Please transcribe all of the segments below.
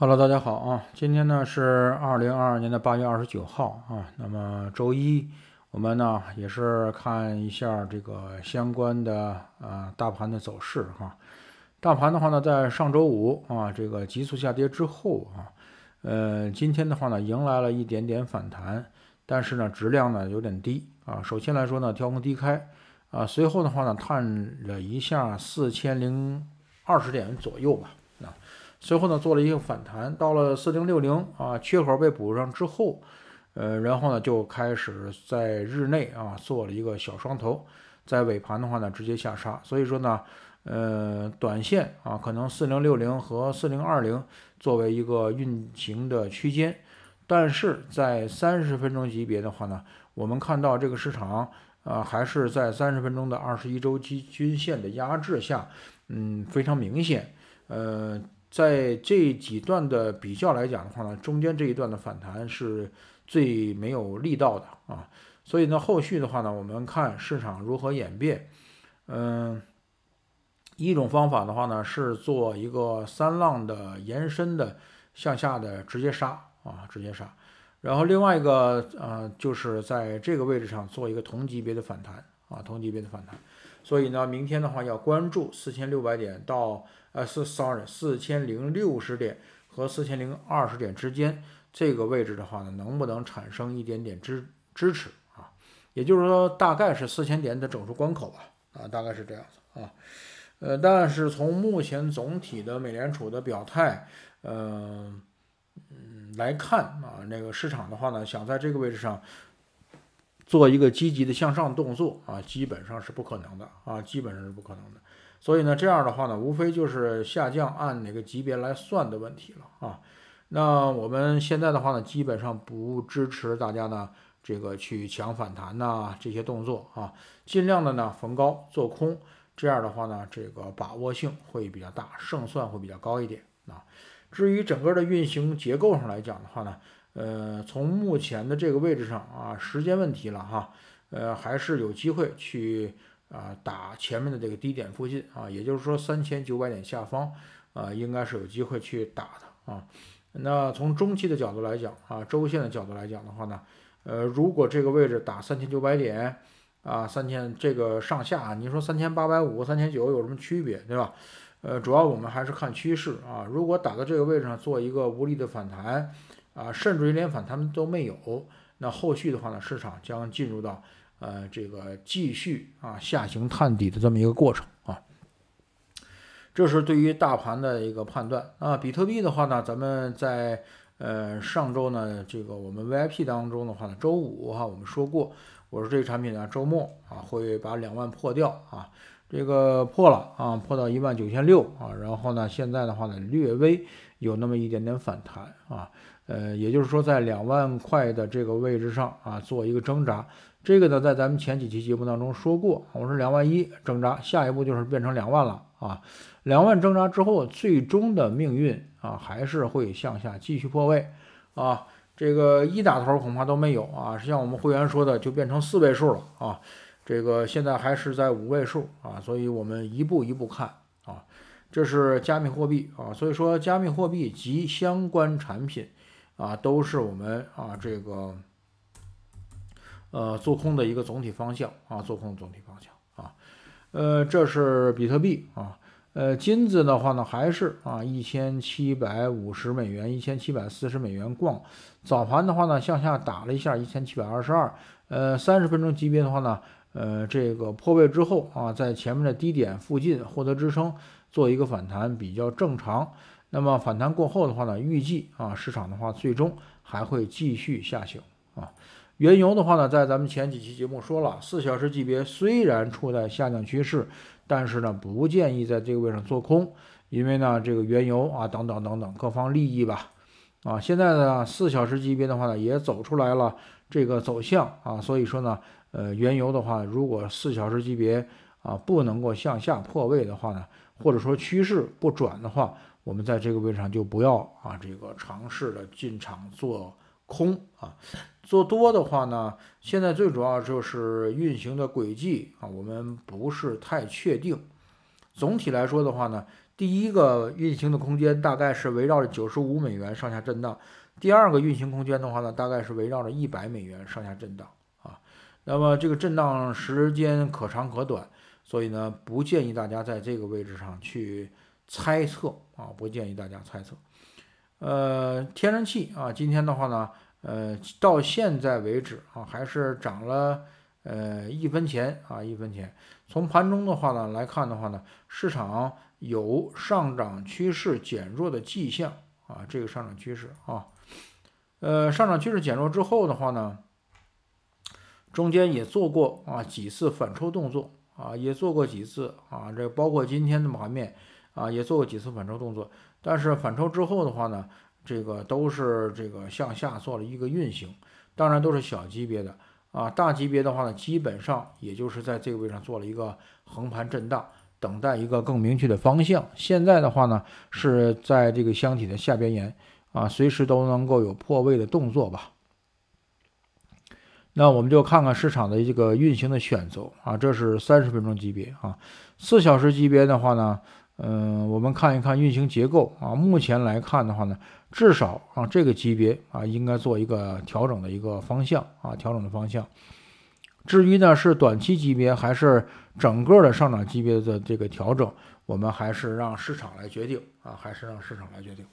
Hello，大家好啊！今天呢是二零二二年的八月二十九号啊。那么周一，我们呢也是看一下这个相关的呃大盘的走势哈。大盘的话呢，在上周五啊这个急速下跌之后啊，呃今天的话呢迎来了一点点反弹，但是呢质量呢有点低啊。首先来说呢跳空低开啊，随后的话呢探了一下四千零二十点左右吧。随后呢，做了一个反弹，到了四零六零啊，缺口被补上之后，呃，然后呢就开始在日内啊做了一个小双头，在尾盘的话呢直接下杀，所以说呢，呃，短线啊可能四零六零和四零二零作为一个运行的区间，但是在三十分钟级别的话呢，我们看到这个市场啊还是在三十分钟的二十一周期均线的压制下，嗯，非常明显，呃。在这几段的比较来讲的话呢，中间这一段的反弹是最没有力道的啊，所以呢，后续的话呢，我们看市场如何演变。嗯，一种方法的话呢，是做一个三浪的延伸的向下的直接杀啊，直接杀。然后另外一个呃，就是在这个位置上做一个同级别的反弹啊，同级别的反弹。所以呢，明天的话要关注四千六百点到呃 sorry 四千零六十点和四千零二十点之间这个位置的话呢，能不能产生一点点支支持啊？也就是说，大概是四千点的整数关口吧，啊，大概是这样子啊。呃，但是从目前总体的美联储的表态，嗯嗯来看啊，那个市场的话呢，想在这个位置上。做一个积极的向上动作啊，基本上是不可能的啊，基本上是不可能的。所以呢，这样的话呢，无非就是下降按哪个级别来算的问题了啊。那我们现在的话呢，基本上不支持大家呢这个去抢反弹呐这些动作啊，尽量的呢逢高做空，这样的话呢，这个把握性会比较大，胜算会比较高一点啊。至于整个的运行结构上来讲的话呢。呃，从目前的这个位置上啊，时间问题了哈，呃，还是有机会去啊打前面的这个低点附近啊，也就是说三千九百点下方啊，应该是有机会去打的啊。那从中期的角度来讲啊，周线的角度来讲的话呢，呃，如果这个位置打三千九百点啊，三千这个上下，啊，你说三千八百五三千九有什么区别，对吧？呃，主要我们还是看趋势啊，如果打到这个位置上做一个无力的反弹。啊，甚至于连反弹都没有，那后续的话呢，市场将进入到呃这个继续啊下行探底的这么一个过程啊。这是对于大盘的一个判断啊。比特币的话呢，咱们在呃上周呢，这个我们 VIP 当中的话呢，周五哈我们说过，我说这个产品呢周末啊会把两万破掉啊，这个破了啊，破到一万九千六啊，然后呢现在的话呢略微有那么一点点反弹啊。呃，也就是说，在两万块的这个位置上啊，做一个挣扎，这个呢，在咱们前几期节目当中说过，我说两万一挣扎，下一步就是变成两万了啊，两万挣扎之后，最终的命运啊，还是会向下继续破位啊，这个一打头恐怕都没有啊，像我们会员说的，就变成四位数了啊，这个现在还是在五位数啊，所以我们一步一步看啊，这是加密货币啊，所以说加密货币及相关产品。啊，都是我们啊这个，呃，做空的一个总体方向啊，做空总体方向啊，呃，这是比特币啊，呃，金子的话呢，还是啊一千七百五十美元，一千七百四十美元逛，早盘的话呢向下打了一下一千七百二十二，呃，三十分钟级别的话呢，呃，这个破位之后啊，在前面的低点附近获得支撑，做一个反弹比较正常。那么反弹过后的话呢，预计啊市场的话最终还会继续下行啊。原油的话呢，在咱们前几期节目说了，四小时级别虽然处在下降趋势，但是呢不建议在这个位上做空，因为呢这个原油啊等等等等各方利益吧。啊，现在呢四小时级别的话呢也走出来了这个走向啊，所以说呢呃原油的话，如果四小时级别啊不能够向下破位的话呢，或者说趋势不转的话。我们在这个位置上就不要啊，这个尝试的进场做空啊，做多的话呢，现在最主要就是运行的轨迹啊，我们不是太确定。总体来说的话呢，第一个运行的空间大概是围绕着九十五美元上下震荡，第二个运行空间的话呢，大概是围绕着一百美元上下震荡啊。那么这个震荡时间可长可短，所以呢，不建议大家在这个位置上去。猜测啊，不建议大家猜测。呃，天然气啊，今天的话呢，呃，到现在为止啊，还是涨了呃一分钱啊，一分钱。从盘中的话呢来看的话呢，市场有上涨趋势减弱的迹象啊，这个上涨趋势啊，呃，上涨趋势减弱之后的话呢，中间也做过啊几次反抽动作啊，也做过几次啊，这包括今天的盘面。啊，也做过几次反抽动作，但是反抽之后的话呢，这个都是这个向下做了一个运行，当然都是小级别的啊，大级别的话呢，基本上也就是在这个位置做了一个横盘震荡，等待一个更明确的方向。现在的话呢，是在这个箱体的下边沿啊，随时都能够有破位的动作吧。那我们就看看市场的这个运行的选择啊，这是三十分钟级别啊，四小时级别的话呢。嗯，我们看一看运行结构啊。目前来看的话呢，至少啊这个级别啊应该做一个调整的一个方向啊，调整的方向。至于呢是短期级别还是整个的上涨级别的这个调整，我们还是让市场来决定啊，还是让市场来决定。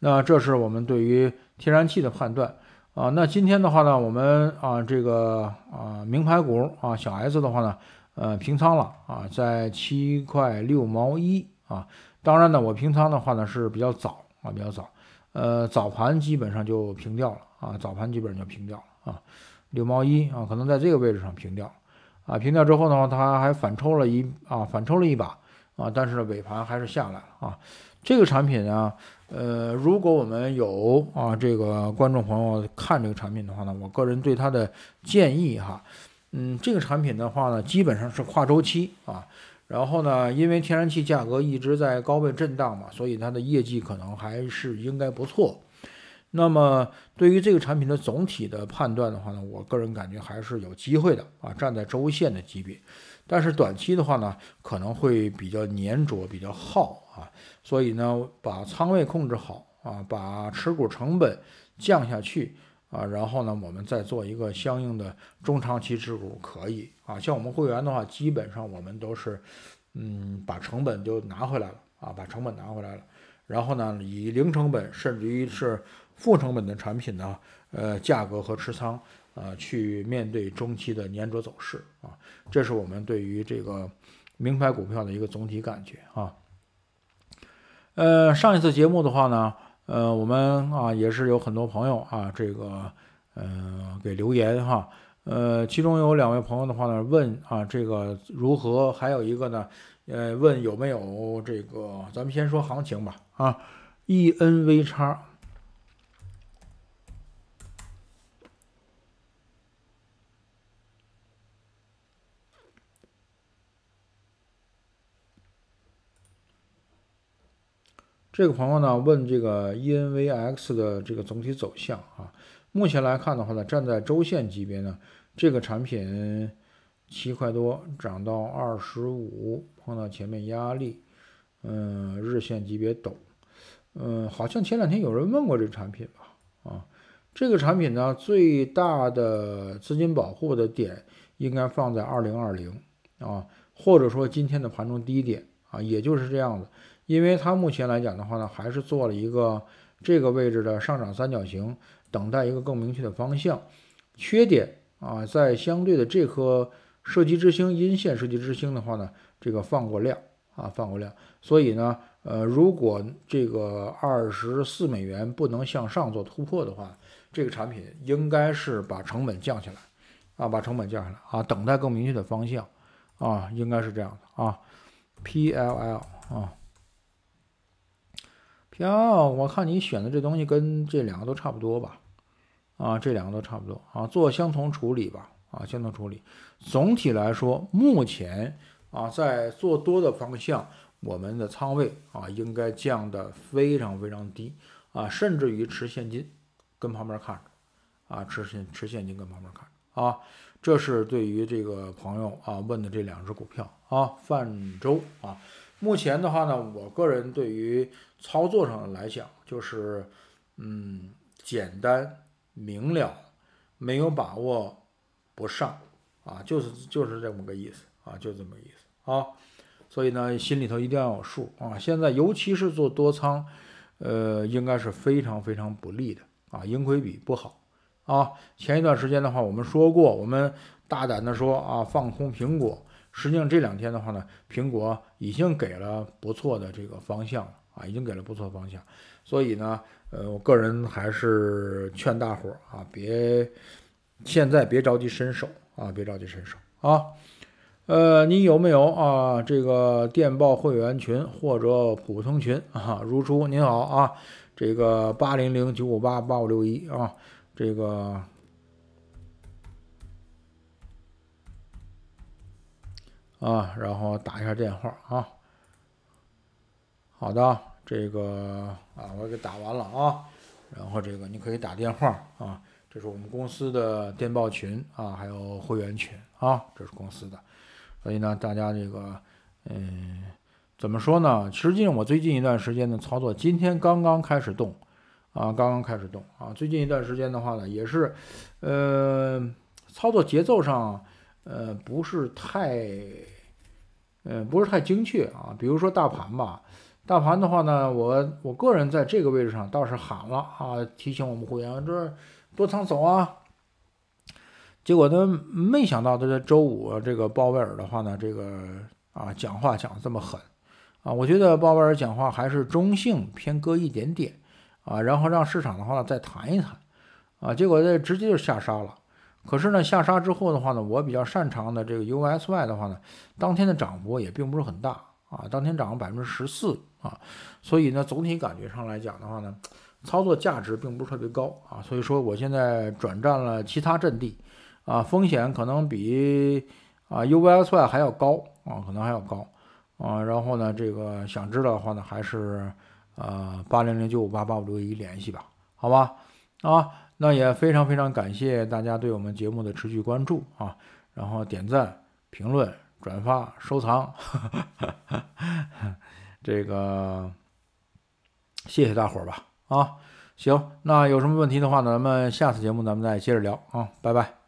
那这是我们对于天然气的判断啊。那今天的话呢，我们啊这个啊名牌股啊小 S 的话呢。呃，平仓了啊，在七块六毛一啊。当然呢，我平仓的话呢是比较早啊，比较早。呃，早盘基本上就平掉了啊，早盘基本上就平掉了啊，六毛一啊，可能在这个位置上平掉啊。平掉之后的话，它还反抽了一啊，反抽了一把啊，但是呢，尾盘还是下来了啊。这个产品呢，呃，如果我们有啊，这个观众朋友看这个产品的话呢，我个人对它的建议哈。嗯，这个产品的话呢，基本上是跨周期啊。然后呢，因为天然气价格一直在高位震荡嘛，所以它的业绩可能还是应该不错。那么对于这个产品的总体的判断的话呢，我个人感觉还是有机会的啊。站在周线的级别，但是短期的话呢，可能会比较粘着，比较耗啊。所以呢，把仓位控制好啊，把持股成本降下去。啊，然后呢，我们再做一个相应的中长期持股可以啊，像我们会员的话，基本上我们都是，嗯，把成本就拿回来了啊，把成本拿回来了，然后呢，以零成本甚至于是负成本的产品呢，呃，价格和持仓呃，去面对中期的粘着走势啊，这是我们对于这个名牌股票的一个总体感觉啊。呃，上一次节目的话呢。呃，我们啊也是有很多朋友啊，这个嗯给留言哈，呃，其中有两位朋友的话呢问啊这个如何，还有一个呢，呃问有没有这个，咱们先说行情吧啊，ENV 叉。这个朋友呢问这个 ENVX 的这个总体走向啊，目前来看的话呢，站在周线级别呢，这个产品七块多涨到二十五碰到前面压力，嗯，日线级别抖，嗯，好像前两天有人问过这产品吧？啊，这个产品呢最大的资金保护的点应该放在二零二零啊，或者说今天的盘中低点啊，也就是这样子。因为它目前来讲的话呢，还是做了一个这个位置的上涨三角形，等待一个更明确的方向。缺点啊，在相对的这颗射击之星阴线，射击之星的话呢，这个放过量啊，放过量。所以呢，呃，如果这个二十四美元不能向上做突破的话，这个产品应该是把成本降下来，啊，把成本降下来啊，等待更明确的方向啊，应该是这样的啊，P L L 啊。票，我看你选的这东西跟这两个都差不多吧，啊，这两个都差不多啊，做相同处理吧，啊，相同处理。总体来说，目前啊，在做多的方向，我们的仓位啊，应该降的非常非常低啊，甚至于持现金，跟旁边看着，啊，持现持现金跟旁边看啊，这是对于这个朋友啊问的这两只股票啊，泛舟啊。目前的话呢，我个人对于操作上来讲，就是，嗯，简单明了，没有把握不上，啊，就是就是这么个意思啊，就这么个意思啊，所以呢，心里头一定要有数啊。现在尤其是做多仓，呃，应该是非常非常不利的啊，盈亏比不好啊。前一段时间的话，我们说过，我们大胆的说啊，放空苹果。实际上这两天的话呢，苹果已经给了不错的这个方向啊，已经给了不错方向，所以呢，呃，我个人还是劝大伙儿啊，别现在别着急伸手啊，别着急伸手啊，呃，你有没有啊这个电报会员群或者普通群啊？如初您好啊，这个八零零九五八八五六一啊，这个。啊，然后打一下电话啊。好的，这个啊，我给打完了啊。然后这个你可以打电话啊，这是我们公司的电报群啊，还有会员群啊，这是公司的。所以呢，大家这个，嗯，怎么说呢？实际上我最近一段时间的操作，今天刚刚开始动啊，刚刚开始动啊。最近一段时间的话呢，也是，呃，操作节奏上，呃，不是太。嗯，不是太精确啊。比如说大盘吧，大盘的话呢，我我个人在这个位置上倒是喊了啊，提醒我们会员这多仓走啊。结果他没想到，他在周五这个鲍威尔的话呢，这个啊讲话讲这么狠啊。我觉得鲍威尔讲话还是中性偏割一点点啊，然后让市场的话再谈一谈啊。结果这直接就下杀了。可是呢，下杀之后的话呢，我比较擅长的这个 USY 的话呢，当天的涨幅也并不是很大啊，当天涨了百分之十四啊，所以呢，总体感觉上来讲的话呢，操作价值并不是特别高啊，所以说我现在转战了其他阵地啊，风险可能比啊 USY 还要高啊，可能还要高啊，然后呢，这个想知道的话呢，还是呃八零零九五八八五六一联系吧，好吧，啊。那也非常非常感谢大家对我们节目的持续关注啊，然后点赞、评论、转发、收藏，这个谢谢大伙儿吧啊！行，那有什么问题的话呢，咱们下次节目咱们再接着聊啊，拜拜。